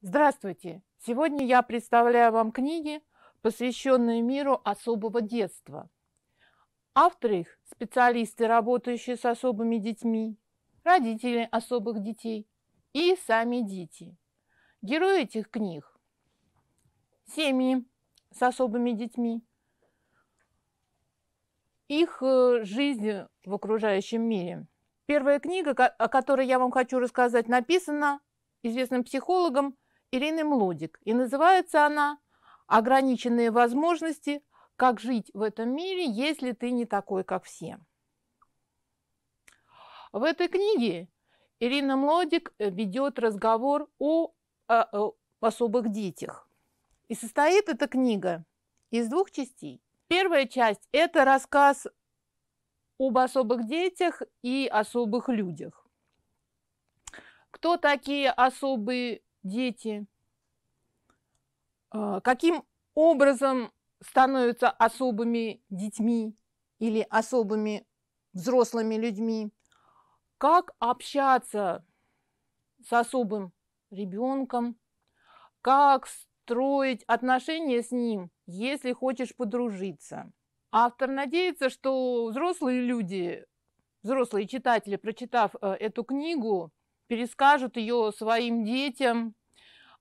Здравствуйте! Сегодня я представляю вам книги, посвященные миру особого детства. Авторы их – специалисты, работающие с особыми детьми, родители особых детей и сами дети. Герои этих книг – семьи с особыми детьми, их э, жизнь в окружающем мире – Первая книга, о которой я вам хочу рассказать, написана известным психологом Ириной Млодик. И называется она «Ограниченные возможности. Как жить в этом мире, если ты не такой, как все». В этой книге Ирина Млодик э, ведет разговор о, о, о особых детях. И состоит эта книга из двух частей. Первая часть – это рассказ об особых детях и особых людях. Кто такие особые дети? А, каким образом становятся особыми детьми или особыми взрослыми людьми? Как общаться с особым ребенком? Как строить отношения с ним, если хочешь подружиться? Автор надеется, что взрослые люди, взрослые читатели, прочитав э, эту книгу, перескажут ее своим детям,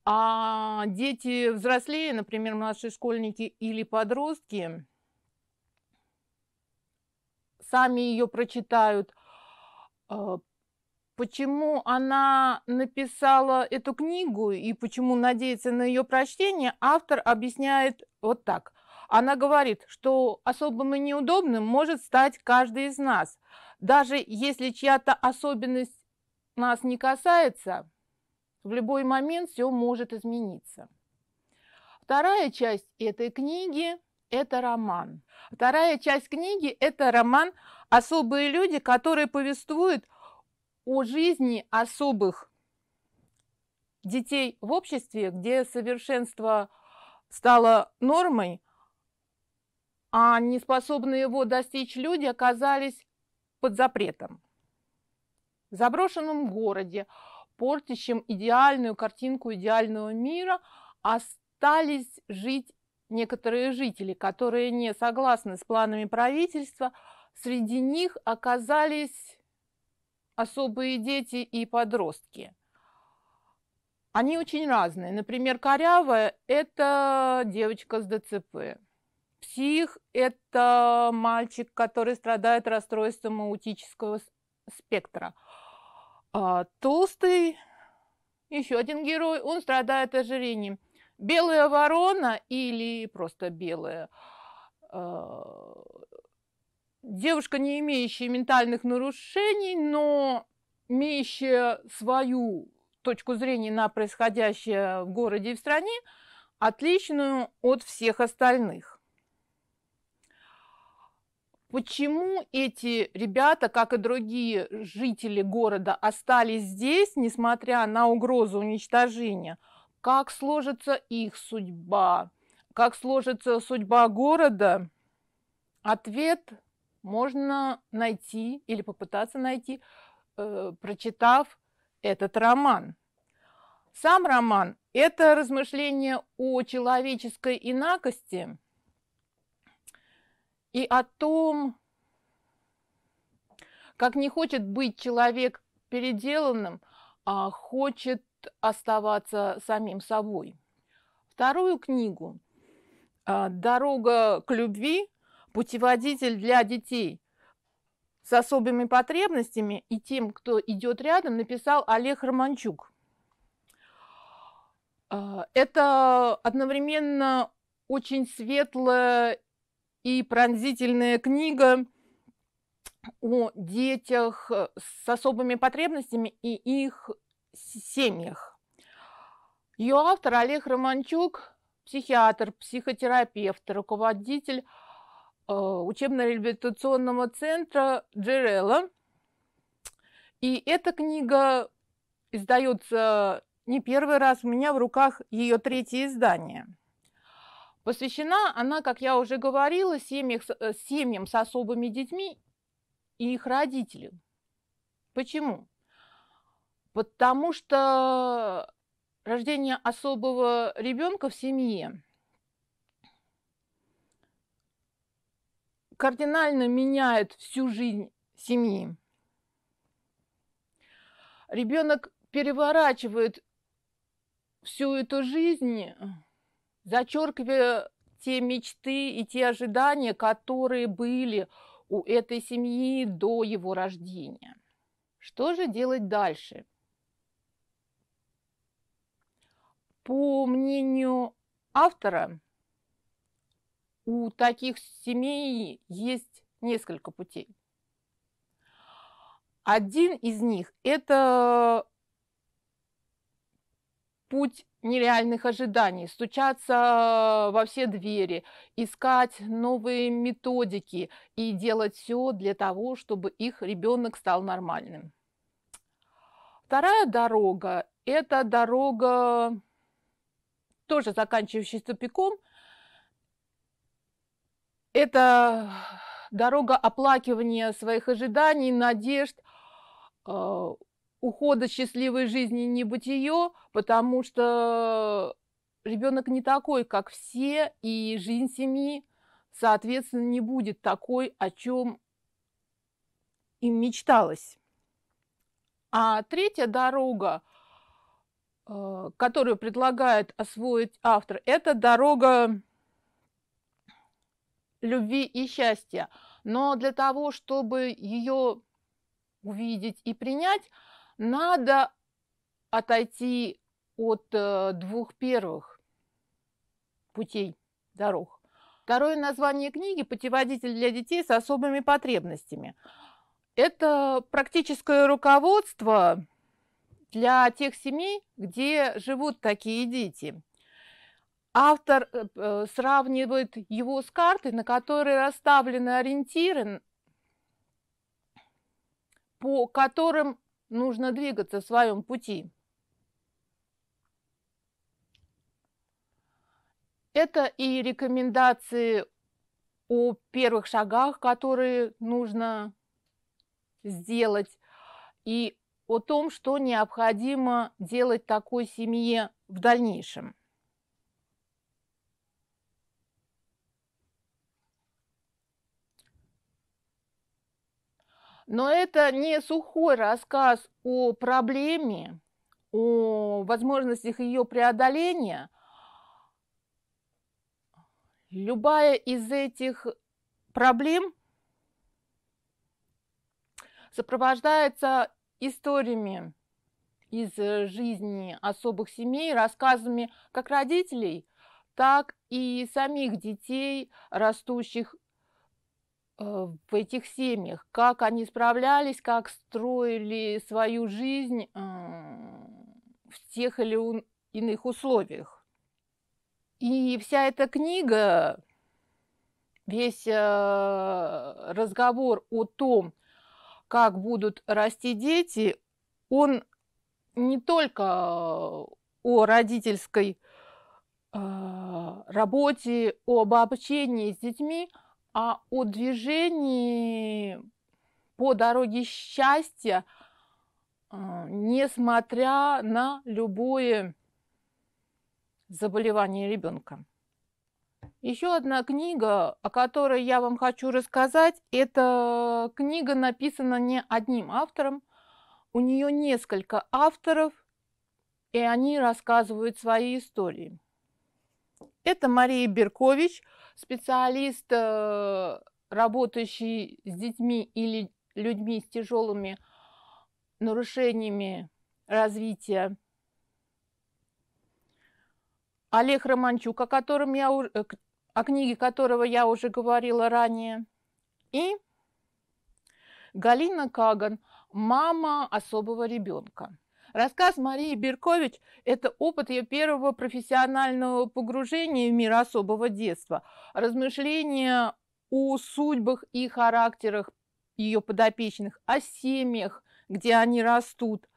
а дети взрослее, например, наши школьники или подростки, сами ее прочитают. Э, почему она написала эту книгу и почему надеется на ее прочтение, автор объясняет вот так. Она говорит, что особым и неудобным может стать каждый из нас. Даже если чья-то особенность нас не касается, в любой момент все может измениться. Вторая часть этой книги – это роман. Вторая часть книги – это роман «Особые люди», которые повествуют о жизни особых детей в обществе, где совершенство стало нормой, а не его достичь люди оказались под запретом. В заброшенном городе, портящем идеальную картинку идеального мира, остались жить некоторые жители, которые не согласны с планами правительства. Среди них оказались особые дети и подростки. Они очень разные. Например, корявая – это девочка с ДЦП. Псих – это мальчик, который страдает расстройством аутического спектра. А толстый – еще один герой, он страдает ожирением. Белая ворона или просто белая а, девушка, не имеющая ментальных нарушений, но имеющая свою точку зрения на происходящее в городе и в стране, отличную от всех остальных. Почему эти ребята, как и другие жители города, остались здесь, несмотря на угрозу уничтожения? Как сложится их судьба? Как сложится судьба города? Ответ можно найти или попытаться найти, э, прочитав этот роман. Сам роман – это размышление о человеческой инакости – и о том, как не хочет быть человек переделанным, а хочет оставаться самим собой. Вторую книгу а, «Дорога к любви. Путеводитель для детей» с особыми потребностями и тем, кто идет рядом, написал Олег Романчук. А, это одновременно очень светлая и пронзительная книга о детях э, с особыми потребностями и их семьях. Ее автор Олег Романчук, психиатр, психотерапевт, руководитель э, учебно-реабилитационного центра Джерела. И эта книга издается не первый раз, у меня в руках ее третье издание – Посвящена она, как я уже говорила, семьях, э, семьям с особыми детьми и их родителям. Почему? Потому что рождение особого ребенка в семье кардинально меняет всю жизнь семьи. Ребенок переворачивает всю эту жизнь зачеркивая те мечты и те ожидания, которые были у этой семьи до его рождения. Что же делать дальше? По мнению автора, у таких семей есть несколько путей. Один из них – это путь нереальных ожиданий, стучаться во все двери, искать новые методики и делать все для того, чтобы их ребенок стал нормальным. Вторая дорога – это дорога, тоже заканчивающаяся тупиком. Это дорога оплакивания своих ожиданий, надежд, э, ухода счастливой жизни не бытие, потому что ребенок не такой, как все, и жизнь семьи, соответственно, не будет такой, о чем им мечталось. А третья дорога, э, которую предлагает освоить автор, это дорога любви и счастья. Но для того, чтобы ее увидеть и принять, надо отойти от э, двух первых путей, дорог. Второе название книги «Путеводитель для детей с особыми потребностями». Это практическое руководство для тех семей, где живут такие дети. Автор э, э, сравнивает его с картой, на которой расставлены ориентиры, по которым нужно двигаться в своем пути. Это и рекомендации о первых шагах, которые нужно сделать, и о том, что необходимо делать такой семье в дальнейшем. Но это не сухой рассказ о проблеме, о возможностях ее преодоления. Любая из этих проблем сопровождается историями из э, жизни особых семей, рассказами как родителей, так и самих детей, растущих Э, в этих семьях, как они справлялись, как строили свою жизнь э, в тех или иных условиях. И вся эта книга, весь э, разговор о том, как будут расти дети, он не только о родительской работе, об общении с детьми – а о движении по дороге счастья, а, несмотря на любое заболевание ребенка. Еще одна книга, о которой я вам хочу рассказать, это книга написана не одним автором. У нее несколько авторов, и они рассказывают свои истории. Это Мария Беркович – специалист, э, работающий с детьми или людьми с тяжелыми нарушениями развития. Олег Романчук, о, котором я, э, о книге которого я уже говорила ранее. И Галина Каган, мама особого ребенка. Рассказ Марии Беркович – это опыт ее первого профессионального погружения в мир особого детства, размышления о судьбах и характерах ее подопечных, о семьях, где они растут.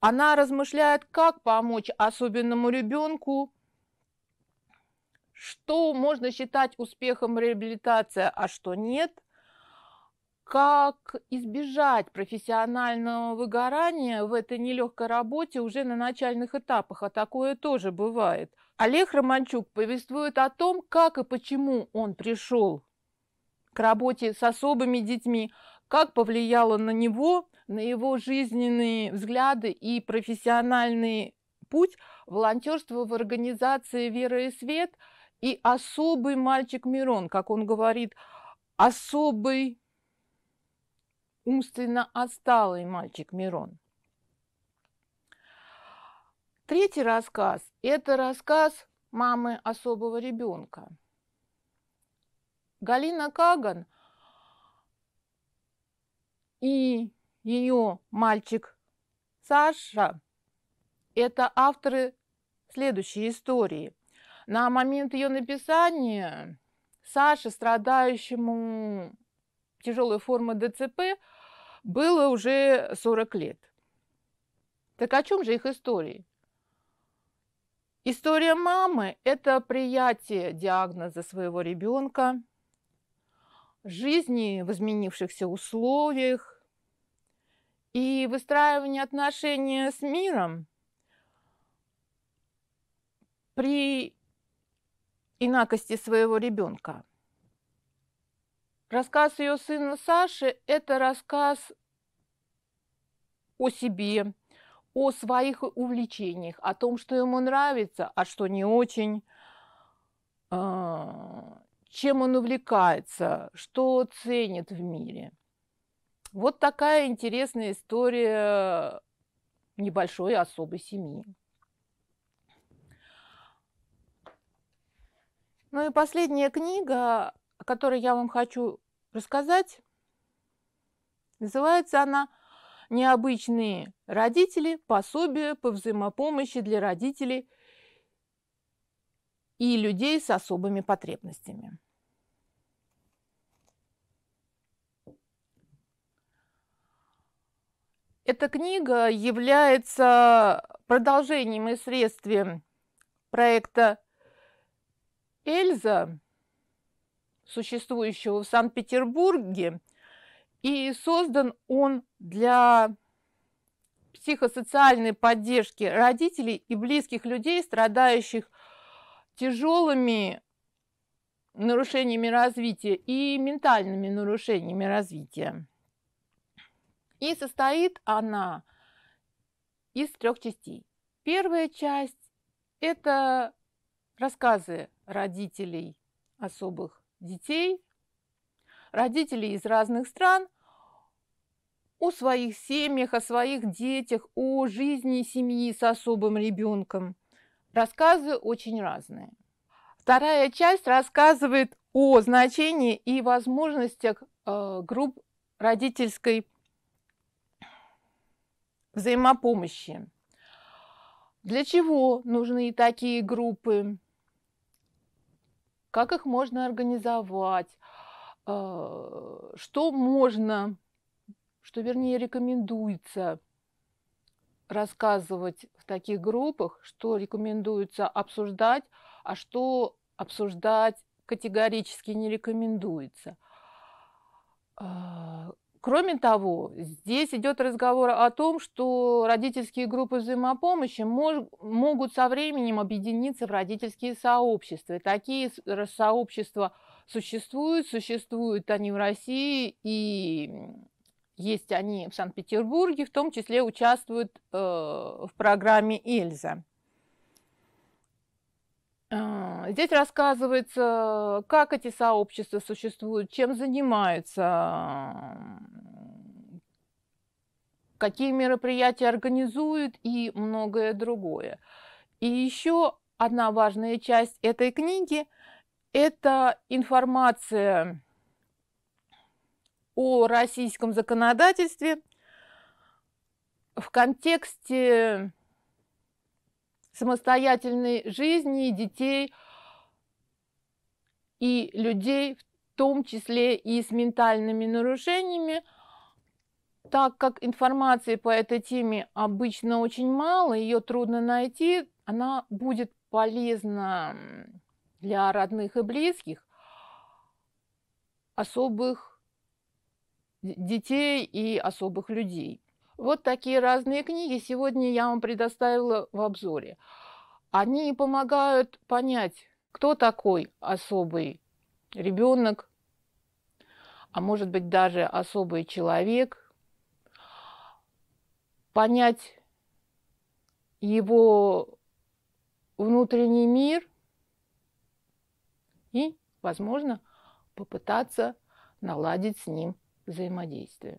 Она размышляет, как помочь особенному ребенку, что можно считать успехом реабилитации, а что нет – как избежать профессионального выгорания в этой нелегкой работе уже на начальных этапах, а такое тоже бывает. Олег Романчук повествует о том, как и почему он пришел к работе с особыми детьми, как повлияло на него, на его жизненные взгляды и профессиональный путь волонтерство в организации «Вера и свет» и особый мальчик Мирон, как он говорит, особый умственно отсталый мальчик Мирон. Третий рассказ – это рассказ мамы особого ребенка. Галина Каган и ее мальчик Саша – это авторы следующей истории. На момент ее написания Саше, страдающему тяжелой формы ДЦП, было уже 40 лет. Так о чем же их истории? История мамы – это приятие диагноза своего ребенка, жизни в изменившихся условиях и выстраивание отношений с миром при инакости своего ребенка – Рассказ ее сына Саши – это рассказ о себе, о своих увлечениях, о том, что ему нравится, а что не очень, а, чем он увлекается, что ценит в мире. Вот такая интересная история небольшой особой семьи. Ну и последняя книга о которой я вам хочу рассказать, называется она «Необычные родители. Пособие по взаимопомощи для родителей и людей с особыми потребностями». Эта книга является продолжением и средством проекта Эльза, существующего в Санкт-Петербурге, и создан он для психосоциальной поддержки родителей и близких людей, страдающих тяжелыми нарушениями развития и ментальными нарушениями развития. И состоит она из трех частей. Первая часть – это рассказы родителей особых детей, родителей из разных стран о своих семьях, о своих детях, о жизни семьи с особым ребенком. Рассказы очень разные. Вторая часть рассказывает о значении и возможностях э, групп родительской взаимопомощи. Для чего нужны такие группы? как их можно организовать, а, что можно, что вернее рекомендуется рассказывать в таких группах, что рекомендуется обсуждать, а что обсуждать категорически не рекомендуется. А, Кроме того, здесь идет разговор о том, что родительские группы взаимопомощи мож, могут со временем объединиться в родительские сообщества. Такие сообщества существуют, существуют они в России и есть они в Санкт-Петербурге, в том числе участвуют э, в программе «Эльза». А, здесь рассказывается, как эти сообщества существуют, чем занимаются, какие мероприятия организуют и многое другое. И еще одна важная часть этой книги – это информация о российском законодательстве в контексте самостоятельной жизни детей и людей, в том числе и с ментальными нарушениями, так как информации по этой теме обычно очень мало, ее трудно найти, она будет полезна для родных и близких, особых детей и особых людей. Вот такие разные книги сегодня я вам предоставила в обзоре. Они помогают понять, кто такой особый ребенок, а может быть даже особый человек, понять его внутренний мир и, возможно, попытаться наладить с ним взаимодействие.